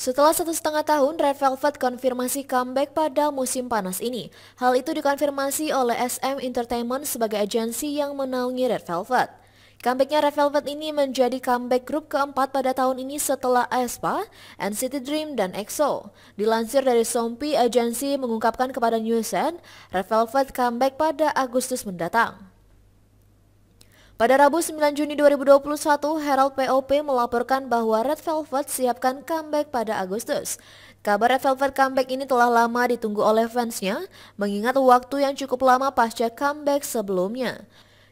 Setelah satu setengah tahun, Red Velvet konfirmasi comeback pada musim panas ini. Hal itu dikonfirmasi oleh SM Entertainment sebagai agensi yang menaungi Red Velvet. Comebacknya Red Velvet ini menjadi comeback grup keempat pada tahun ini setelah aespa, NCT Dream, dan EXO. Dilansir dari Sompi, agensi mengungkapkan kepada Newsen, Red Velvet comeback pada Agustus mendatang. Pada Rabu 9 Juni 2021, Herald POP melaporkan bahwa Red Velvet siapkan comeback pada Agustus. Kabar Red Velvet comeback ini telah lama ditunggu oleh fansnya, mengingat waktu yang cukup lama pasca comeback sebelumnya.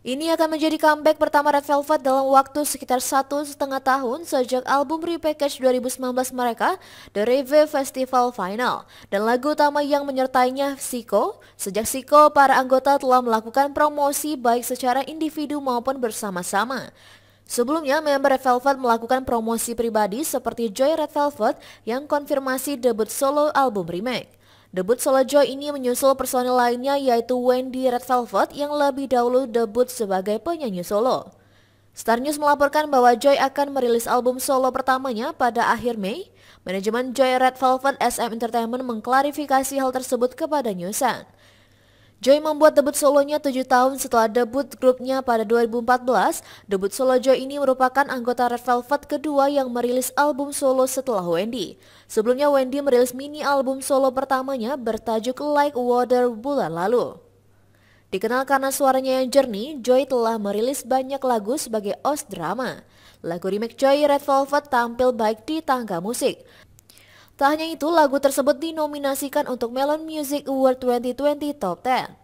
Ini akan menjadi comeback pertama Red Velvet dalam waktu sekitar satu setengah tahun sejak album repackage 2019 mereka, The Rave Festival Final, dan lagu utama yang menyertainya, Siko. Sejak Siko, para anggota telah melakukan promosi baik secara individu maupun bersama-sama. Sebelumnya, member Red Velvet melakukan promosi pribadi seperti Joy Red Velvet yang konfirmasi debut solo album remake. Debut solo Joy ini menyusul personil lainnya yaitu Wendy Red Velvet yang lebih dahulu debut sebagai penyanyi solo. Star News melaporkan bahwa Joy akan merilis album solo pertamanya pada akhir Mei. Manajemen Joy Red Velvet SM Entertainment mengklarifikasi hal tersebut kepada Newsan. Joy membuat debut solonya tujuh tahun setelah debut grupnya pada 2014. Debut solo Joy ini merupakan anggota Red Velvet kedua yang merilis album solo setelah Wendy. Sebelumnya Wendy merilis mini album solo pertamanya bertajuk Like Water bulan lalu. Dikenal karena suaranya yang jernih, Joy telah merilis banyak lagu sebagai os drama. Lagu remake Joy Red Velvet tampil baik di tangga musik. Tak hanya itu, lagu tersebut dinominasikan untuk Melon Music Award 2020 Top 10.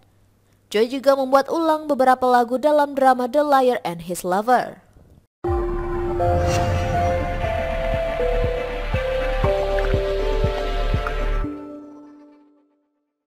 Joy juga membuat ulang beberapa lagu dalam drama The Liar and His Lover.